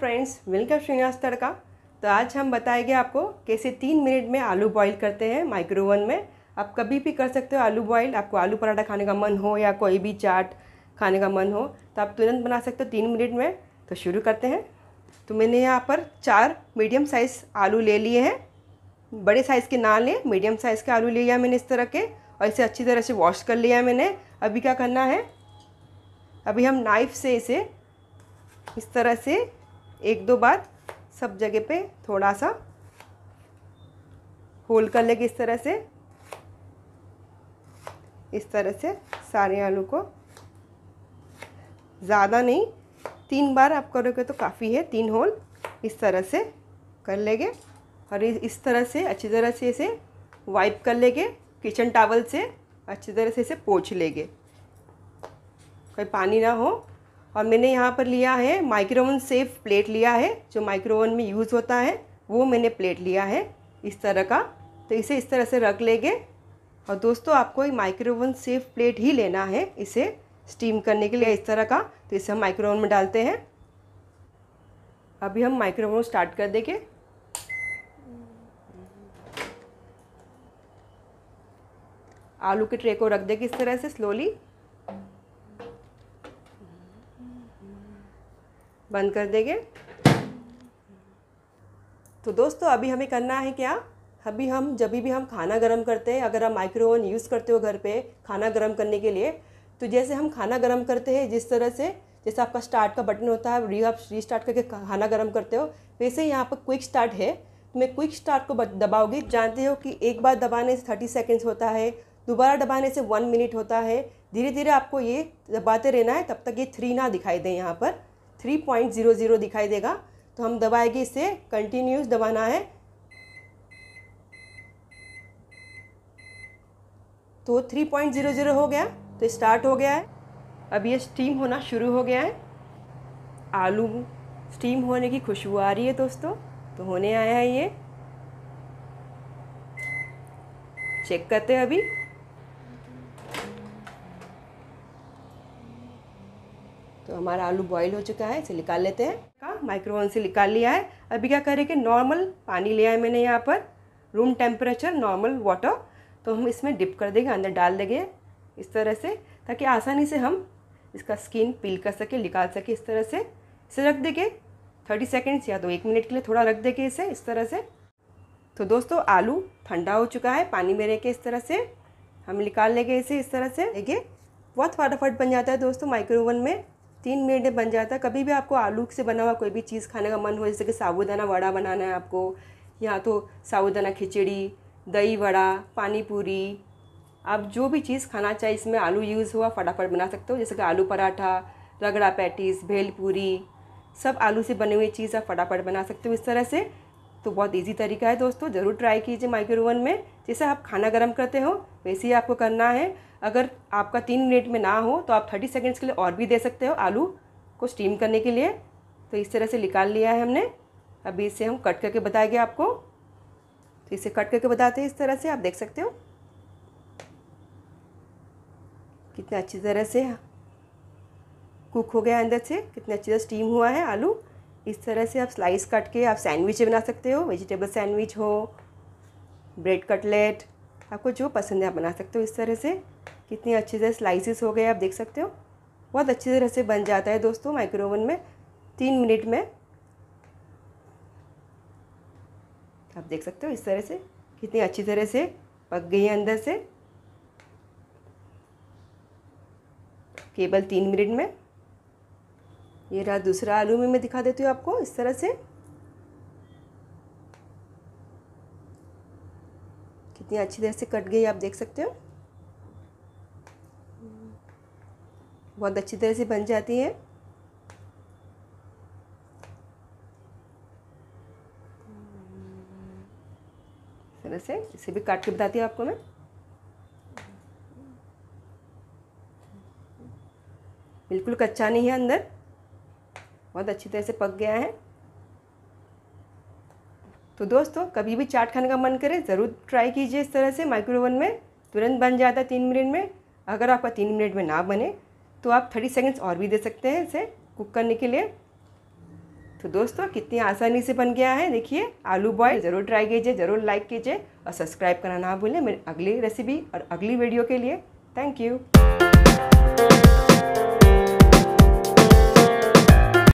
friends welcome Srinivas तड़का तो आज हम बताएंगे आपको कैसे तीन मिनट में आलू बॉईल करते हैं माइक्रोवन में आप कभी भी कर सकते हो आलू बॉईल आपको आलू पराठा खाने का मन हो या कोई भी चाट खाने का मन हो तो आप तुरंत बना सकते हो तीन मिनट में तो शुरू करते हैं तो मैंने यहाँ पर चार मीडियम साइज़ आलू ले लिए हैं बड़े साइज़ के ना लें मीडियम साइज़ के आलू ले लिया मैंने इस तरह के और इसे अच्छी तरह से वॉश कर लिया मैंने अभी क्या करना है अभी हम नाइफ से इसे इस तरह से एक दो बार सब जगह पे थोड़ा सा होल्ड कर लेंगे इस तरह से इस तरह से सारे आलू को ज़्यादा नहीं तीन बार आप करोगे तो काफ़ी है तीन होल इस तरह से कर लेंगे और इस तरह से अच्छी तरह से इसे वाइप कर लेंगे किचन टावल से अच्छी तरह से इसे पोछ लेंगे कोई पानी ना हो और मैंने यहाँ पर लिया है माइक्रोवन सेफ प्लेट लिया है जो माइक्रोवन में यूज़ होता है वो मैंने प्लेट लिया है इस तरह का तो इसे इस तरह से रख लेंगे और दोस्तों आपको एक माइक्रोवन सेफ प्लेट ही लेना है इसे स्टीम करने के लिए इस तरह का तो इसे हम माइक्रोवन में डालते हैं अभी हम माइक्रोवन स्टार्ट कर देंगे आलू के ट्रे को रख देंगे इस तरह से स्लोली बंद कर देंगे तो दोस्तों अभी हमें करना है क्या अभी हम जब भी हम खाना गर्म करते हैं अगर हम माइक्रोवन यूज़ करते हो घर पे खाना गर्म करने के लिए तो जैसे हम खाना गर्म करते हैं जिस तरह से जैसे आपका स्टार्ट का बटन होता है री आप स्टार्ट करके खाना गर्म करते हो वैसे यहाँ पर क्विक स्टार्ट है तो मैं क्विक स्टार्ट को दबाओगी जानते हो कि एक बार दबाने से थर्टी सेकेंड्स होता है दोबारा दबाने से वन मिनट होता है धीरे धीरे आपको ये दबाते रहना है तब तक ये थ्री ना दिखाई दे यहाँ पर थ्री पॉइंट ज़ीरो ज़ीरो दिखाई देगा तो हम दबाएंगे इसे कंटिन्यूस दबाना है तो थ्री पॉइंट ज़ीरो ज़ीरो हो गया तो स्टार्ट हो गया है अब ये स्टीम होना शुरू हो गया है आलू स्टीम होने की खुशबू आ रही है दोस्तों तो होने आया है ये चेक करते हैं अभी तो हमारा आलू बॉईल हो चुका है इसे निकाल लेते हैं का माइक्रोवन से निकाल लिया है अभी क्या करें कि नॉर्मल पानी लिया है मैंने यहाँ पर रूम टेम्परेचर नॉर्मल वाटर तो हम इसमें डिप कर देंगे अंदर डाल देंगे इस तरह से ताकि आसानी से हम इसका स्किन पील कर सके निकाल सके इस तरह से इसे रख देंगे थर्टी सेकेंड्स या तो एक मिनट के लिए थोड़ा रख देंगे इसे इस तरह से तो दोस्तों आलू ठंडा हो चुका है पानी में रह के इस तरह से हम निकाल लेंगे इसे इस तरह से देखिए बहुत फटाफट बन जाता है दोस्तों माइक्रोवन में तीन मिनट में बन जाता है कभी भी आपको आलू से बना हुआ कोई भी चीज़ खाने का मन हो जैसे कि साबुदाना वड़ा बनाना है आपको या तो साबुदाना खिचड़ी दही वड़ा पानी पूरी आप जो भी चीज़ खाना चाहिए इसमें आलू यूज़ हुआ फटाफट बना सकते हो जैसे कि आलू पराठा रगड़ा पैटीज भेल पूरी सब आलू से बने हुए चीज़ आप फटाफट बना सकते हो इस तरह से तो बहुत इजी तरीका है दोस्तों ज़रूर ट्राई कीजिए माइक्रो ओवन में जैसे आप खाना गर्म करते हो वैसे ही आपको करना है अगर आपका तीन मिनट में ना हो तो आप थर्टी सेकेंड्स के लिए और भी दे सकते हो आलू को स्टीम करने के लिए तो इस तरह से निकाल लिया है हमने अभी इसे हम कट करके बताएंगे आपको तो इसे कट करके बताते हैं इस तरह से आप देख सकते हो कितना अच्छी तरह से कुक हो गया अंदर से कितना अच्छी तरह स्टीम हुआ है आलू इस तरह से आप स्लाइस कट के आप सैंडविच बना सकते हो वेजिटेबल सैंडविच हो ब्रेड कटलेट आपको जो पसंद है आप बना सकते हो इस तरह से कितनी अच्छे से स्लाइसिस हो गए आप देख सकते हो बहुत अच्छी तरह से बन जाता है दोस्तों माइक्रोवन में तीन मिनट में आप देख सकते हो इस तरह से कितनी अच्छी तरह से पक गई है अंदर से केवल तीन मिनट में ये रहा दूसरा आलू में मैं दिखा देती हूँ आपको इस तरह से कितनी अच्छी तरह से कट गई आप देख सकते हो बहुत अच्छी तरह से बन जाती है से इसे भी काट के बताती हूँ आपको मैं बिल्कुल कच्चा नहीं है अंदर बहुत अच्छी तरह से पक गया है तो दोस्तों कभी भी चाट खाने का मन करे ज़रूर ट्राई कीजिए इस तरह से माइक्रोवन में तुरंत बन जाता है तीन मिनट में अगर आपका तीन मिनट में ना बने तो आप थर्टी सेकेंड्स और भी दे सकते हैं इसे कुक करने के लिए तो दोस्तों कितनी आसानी से बन गया है देखिए आलू बॉयल ज़रूर ट्राई कीजिए ज़रूर लाइक कीजिए और सब्सक्राइब करना ना भूलें मेरी अगली रेसिपी और अगली वीडियो के लिए थैंक यू